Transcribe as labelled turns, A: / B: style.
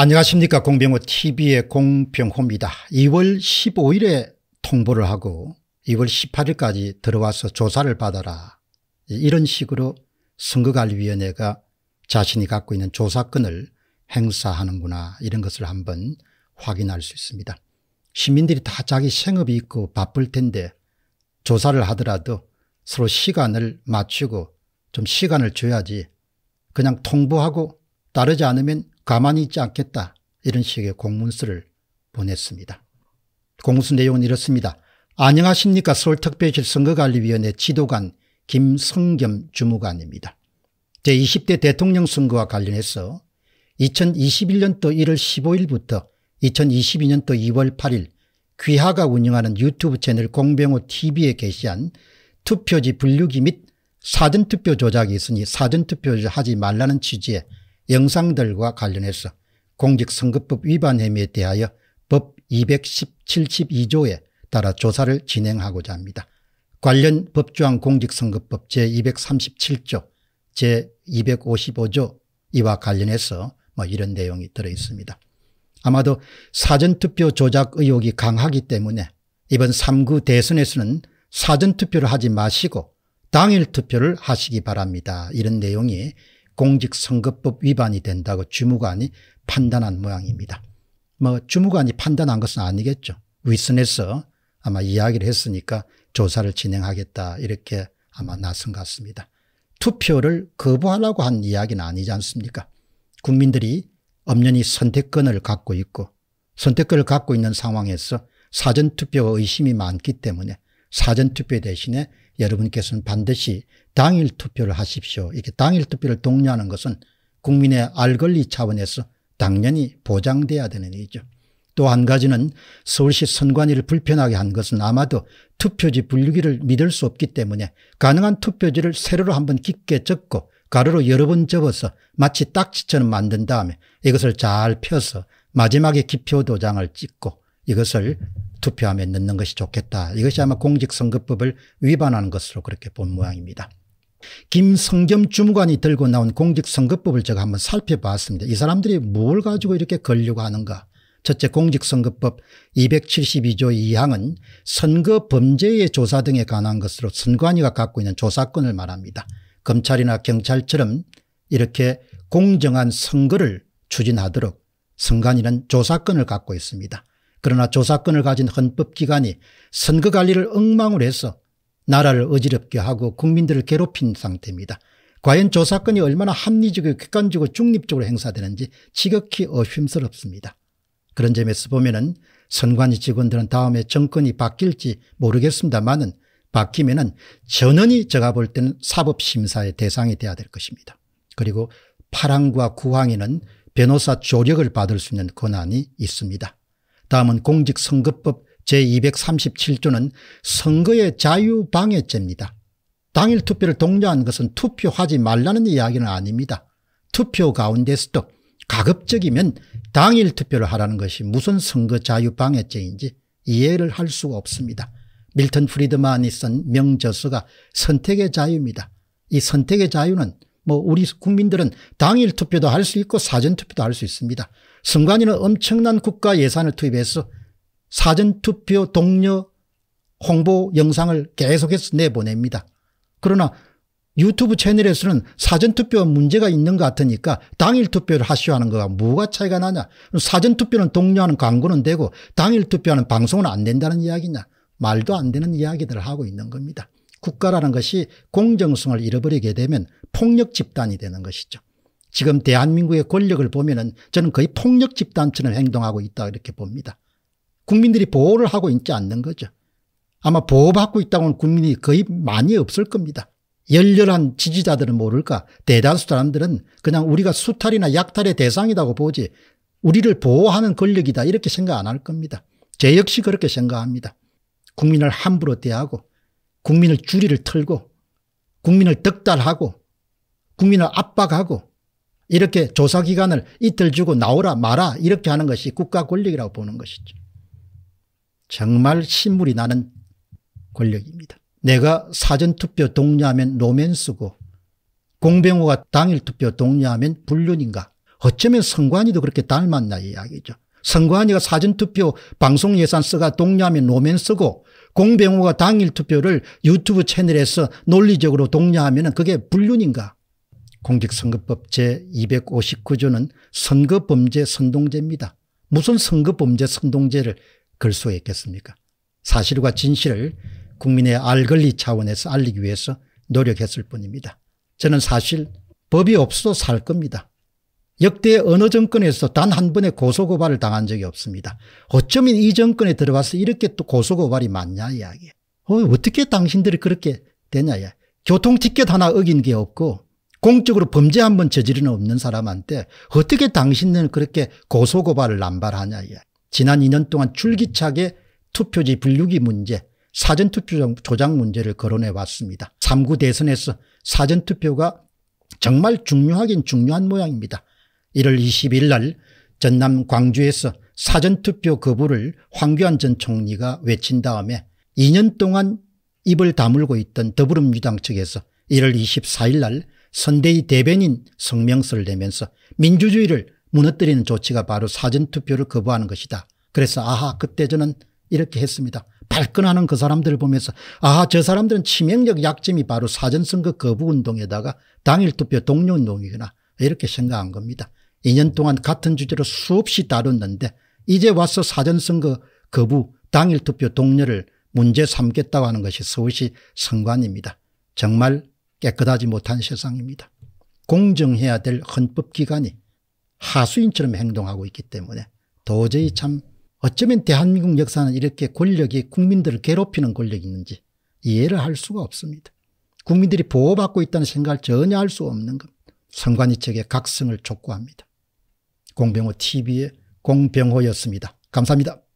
A: 안녕하십니까 공병호 tv의 공병호입니다. 2월 15일에 통보를 하고 2월 18일까지 들어와서 조사를 받아라 이런 식으로 선거관리위원회가 자신이 갖고 있는 조사권을 행사하는구나 이런 것을 한번 확인할 수 있습니다. 시민들이 다 자기 생업이 있고 바쁠 텐데 조사를 하더라도 서로 시간을 맞추고 좀 시간을 줘야지 그냥 통보하고 따르지 않으면 가만히 있지 않겠다 이런 식의 공문서를 보냈습니다. 공문서 내용은 이렇습니다. 안녕하십니까 서울특별시 선거관리위원회 지도관 김성겸 주무관입니다. 제20대 대통령 선거와 관련해서 2021년도 1월 15일부터 2022년도 2월 8일 귀하가 운영하는 유튜브 채널 공병호 TV에 게시한 투표지 분류기 및 사전투표 조작이 있으니 사전투표를 하지 말라는 취지의 영상들과 관련해서 공직선거법 위반 혐의에 대하여 법 272조에 1 따라 조사를 진행하고자 합니다. 관련 법조항 공직선거법 제237조 제255조 이와 관련해서 뭐 이런 내용이 들어있습니다. 아마도 사전투표 조작 의혹이 강하기 때문에 이번 3구 대선에서는 사전투표를 하지 마시고 당일 투표를 하시기 바랍니다. 이런 내용이 공직선거법 위반이 된다고 주무관이 판단한 모양입니다. 뭐 주무관이 판단한 것은 아니겠죠. 윗선에서 아마 이야기를 했으니까 조사를 진행하겠다 이렇게 아마 나선 같습니다. 투표를 거부하라고 한 이야기는 아니지 않습니까? 국민들이 엄연히 선택권을 갖고 있고 선택권을 갖고 있는 상황에서 사전투표 의심이 많기 때문에 사전투표 대신에 여러분께서는 반드시 당일 투표를 하십시오. 이렇게 당일 투표를 독려하는 것은 국민의 알권리 차원에서 당연히 보장돼야 되는 일이죠. 또 한 가지는 서울시 선관위를 불편하게 한 것은 아마도 투표지 분류기를 믿을 수 없기 때문에 가능한 투표지를 세로로 한번 깊게 적고 가로로 여러 번 접어서 마치 딱지처럼 만든 다음에 이것을 잘 펴서 마지막에 기표 도장을 찍고 이것을 투표함에 넣는 것이 좋겠다. 이것이 아마 공직선거법을 위반하는 것으로 그렇게 본 모양입니다. 김성겸 주무관이 들고 나온 공직선거법을 제가 한번 살펴봤습니다. 이 사람들이 뭘 가지고 이렇게 걸려고 하는가. 첫째 공직선거법 272조 2항은 선거 범죄의 조사 등에 관한 것으로 선관위가 갖고 있는 조사권을 말합니다. 검찰이나 경찰처럼 이렇게 공정한 선거를 추진하도록 선관위는 조사권을 갖고 있습니다. 그러나 조사권을 가진 헌법기관이 선거관리를 엉망으로 해서 나라를 어지럽게 하고 국민들을 괴롭힌 상태입니다. 과연 조사권이 얼마나 합리적이고 객관적이고 중립적으로 행사되는지 지극히 어심스럽습니다. 그런 점에서 보면 은 선관위 직원들은 다음에 정권이 바뀔지 모르겠습니다만은 바뀌면 은 전원이 제가 볼 때는 사법심사의 대상이 돼야 될 것입니다. 그리고 파랑과 구황에는 변호사 조력을 받을 수 있는 권한이 있습니다. 다음은 공직선거법 제237조는 선거의 자유방해죄입니다. 당일 투표를 독려한 것은 투표하지 말라는 이야기는 아닙니다. 투표 가운데서도 가급적이면 당일 투표를 하라는 것이 무슨 선거 자유방해죄인지 이해를 할 수가 없습니다. 밀턴 프리드만이 쓴 명저서가 선택의 자유입니다. 이 선택의 자유는 뭐 우리 국민들은 당일 투표도 할 수 있고 사전 투표도 할 수 있습니다. 선관위는 엄청난 국가 예산을 투입해서 사전 투표 동료 홍보 영상을 계속해서 내보냅니다. 그러나 유튜브 채널에서는 사전투표 문제가 있는 것 같으니까 당일 투표를 하시오 하는 거가 뭐가 차이가 나냐. 사전투표는 독려하는 광고는 되고 당일 투표하는 방송은 안 된다는 이야기냐. 말도 안 되는 이야기들을 하고 있는 겁니다. 국가라는 것이 공정성을 잃어버리게 되면 폭력 집단이 되는 것이죠. 지금 대한민국의 권력을 보면 은 저는 거의 폭력 집단처럼 행동하고 있다 이렇게 봅니다. 국민들이 보호를 하고 있지 않는 거죠. 아마 보호받고 있다고는 국민이 거의 많이 없을 겁니다. 열렬한 지지자들은 모를까 대다수 사람들은 그냥 우리가 수탈이나 약탈의 대상이라고 보지 우리를 보호하는 권력이다 이렇게 생각 안 할 겁니다. 제 역시 그렇게 생각합니다. 국민을 함부로 대하고 국민을 줄이를 틀고 국민을 득달하고 국민을 압박하고 이렇게 조사기간을 이틀 주고 나오라 마라 이렇게 하는 것이 국가 권력이라고 보는 것이죠. 정말 신물이 나는 권력입니다. 내가 사전투표 동의하면 로맨스고 공병호가 당일투표 동의하면 불륜인가 어쩌면 선관위도 그렇게 닮았나 이야기죠. 선관위가 사전투표 방송 예산 써가 동의하면 노면 쓰고 공병호가 당일 투표를 유튜브 채널에서 논리적으로 동의하면 그게 불륜인가. 공직선거법 제259조는 선거범죄 선동제입니다 무슨 선거범죄 선동제를걸수 있겠습니까? 사실과 진실을 국민의 알 권리 차원에서 알리기 위해서 노력했을 뿐입니다. 저는 사실 법이 없어 도살 겁니다. 역대 어느 정권에서 단 한 번의 고소고발을 당한 적이 없습니다. 어쩌면 이 정권에 들어와서 이렇게 또 고소고발이 많냐 이야기. 어, 어떻게 당신들이 그렇게 되냐 야 교통 티켓 하나 어긴 게 없고 공적으로 범죄 한 번 저지른 없는 사람한테 어떻게 당신은 그렇게 고소고발을 남발하냐 이야 지난 2년 동안 줄기차게 투표지 분류기 문제, 사전투표 조작 문제를 거론해 왔습니다. 3구 대선에서 사전투표가 정말 중요하긴 중요한 모양입니다. 1월 22일 날 전남 광주에서 사전투표 거부를 황교안 전 총리가 외친 다음에 2년 동안 입을 다물고 있던 더불어민주당 측에서 1월 24일 날 선대위 대변인 성명서를 내면서 민주주의를 무너뜨리는 조치가 바로 사전투표를 거부하는 것이다. 그래서 아하 그때 저는 이렇게 했습니다. 발끈하는 그 사람들을 보면서 아하저 사람들은 치명적 약점이 바로 사전선거 거부운동에다가 당일투표 동료운동이구나. 이렇게 생각한 겁니다. 2년 음. 동안 같은 주제로 수없이 다뤘는데 이제 와서 사전선거 거부 당일 투표 동료를 문제 삼겠다고 하는 것이 서울시 선관입니다. 정말 깨끗하지 못한 세상입니다. 공정해야 될 헌법기관이 하수인처럼 행동하고 있기 때문에 도저히 참 어쩌면 대한민국 역사는 이렇게 권력이 국민들을 괴롭히는 권력이 있는지 이해를 할 수가 없습니다. 국민들이 보호받고 있다는 생각을 전혀 할 수 없는 겁니다. 선관위측의 각성을 촉구합니다. 공병호 TV의 공병호였습니다. 감사합니다.